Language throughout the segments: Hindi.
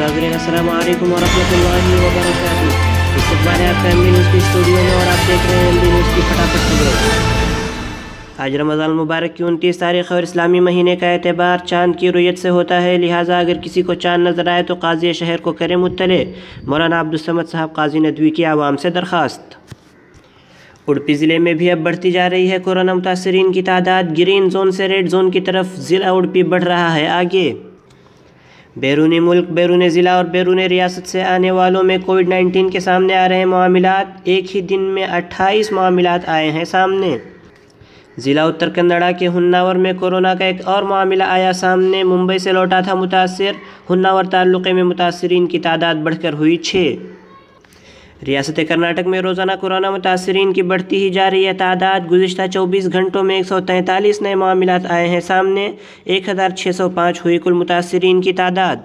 नाजरीन असलकम वरहमल वबरक न्यूज़ की स्टूडियो में और आप देख रहे हैं एम न्यूज़ की फटाफट खबरें आज रमज़ान मुबारक की उनतीस तारीख और इस्लामी महीने का एतबार चांद की रोयत से होता है लिहाजा अगर किसी को चांद नज़र आए तो काजी शहर को करें मुतले मौलाना अब्दुलसमद साहब काजी नदवी की आवाम से दरख्वास्त उड़पी ज़िले में भी अब बढ़ती जा रही है कोरोना मुतासरीन की तादाद ग्रीन जोन से रेड जोन की तरफ ज़िला उड़पी बढ़ रहा है आगे बैरून मुल्क बैरून ज़िला और बैरून रियासत से आने वालों में कोविड नाइन्टीन के सामने आ रहे मामला एक ही दिन में अट्ठाईस मामला आए हैं सामने ज़िला उत्तर कन्नड़ा के हन्नावर में कोरोना का एक और मामला आया सामने मुंबई से लौटा था मुतासर हन्नावर ताल्लुक़े में मुतासरीन की तादाद बढ़कर हुई छः रियासत कर्नाटक में रोज़ाना कोरोना मुतासरीन की बढ़ती ही जा रही है तादाद गुजशत चौबीस घंटों में एक सौ तैंतालीस नए मामला आए हैं सामने एक हज़ार छः सौ पाँच हुई कुल मुतासरीन की तादाद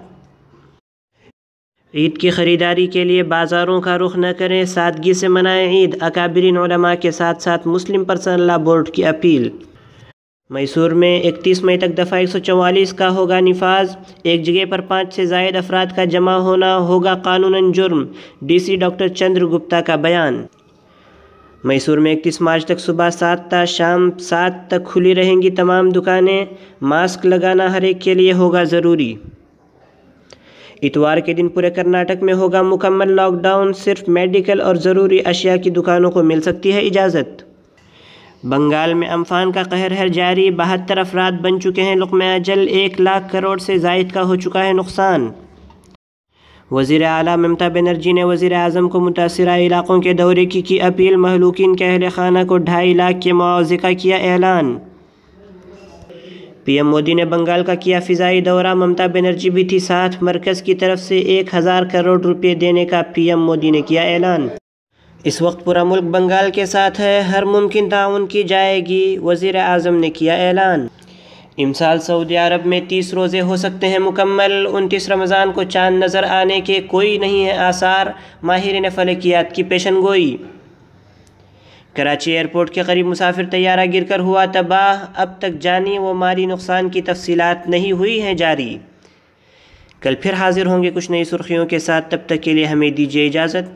ईद की ख़रीदारी के लिए बाज़ारों का रुख न करें सादगी से मनाएं ईद अकाबरीन के साथ साथ मुस्लिम पर्सनल बोर्ड की अपील मैसूर में इकतीस मई तक दफ़ा एक सौ चवालीस का होगा नफाज एक जगह पर पाँच से जायद अफराद का जमा होना होगा कानून जुर्म D C doctor Chandra Gupta का बयान मैसूर में इकतीस मार्च तक सुबह सात तक शाम सात तक खुली रहेंगी तमाम दुकानें मास्क लगाना हर एक के लिए होगा ज़रूरी इतवार के दिन पूरे कर्नाटक में होगा मुकम्मल लॉकडाउन सिर्फ मेडिकल और ज़रूरी अशिया की दुकानों को मिल सकती है इजाज़त बंगाल में अम्फान का कहर है जारी बहत्तर अफराद बन चुके हैं लुकमा अजल एक लाख करोड़ से जायद का हो चुका है नुकसान वज़ी अली ममता बनर्जी ने वज़ी अजम को मुतासर इलाकों के दौरे की की अपील महलूकिन के अहल खाना को ढाई लाख के मुआवजे का किया ऐलान पी एम मोदी ने बंगाल का किया फ़िज़ाई दौरा ममता बनर्जी भी थी साथ मरकज़ की तरफ से एक हज़ार करोड़ रुपये देने का पी एम मोदी ने किया ऐलान इस वक्त पूरा मुल्क बंगाल के साथ है हर मुमकिन ताउन की जाएगी वज़ी अजम ने किया ऐलान साल सऊदी अरब में तीस रोज़े हो सकते हैं मुकम्मल उनतीस रमज़ान को चांद नज़र आने के कोई नहीं है आसार माहिर फलकियात की पेशन गोई कराची एयरपोर्ट के करीब मुसाफिर तैयारा गिर कर हुआ तबाह अब तक जानी व माली नुकसान की तफसीत नहीं हुई हैं जारी कल फिर हाजिर होंगे कुछ नई सुर्खियों के साथ तब तक के लिए हमें दीजिए इजाज़त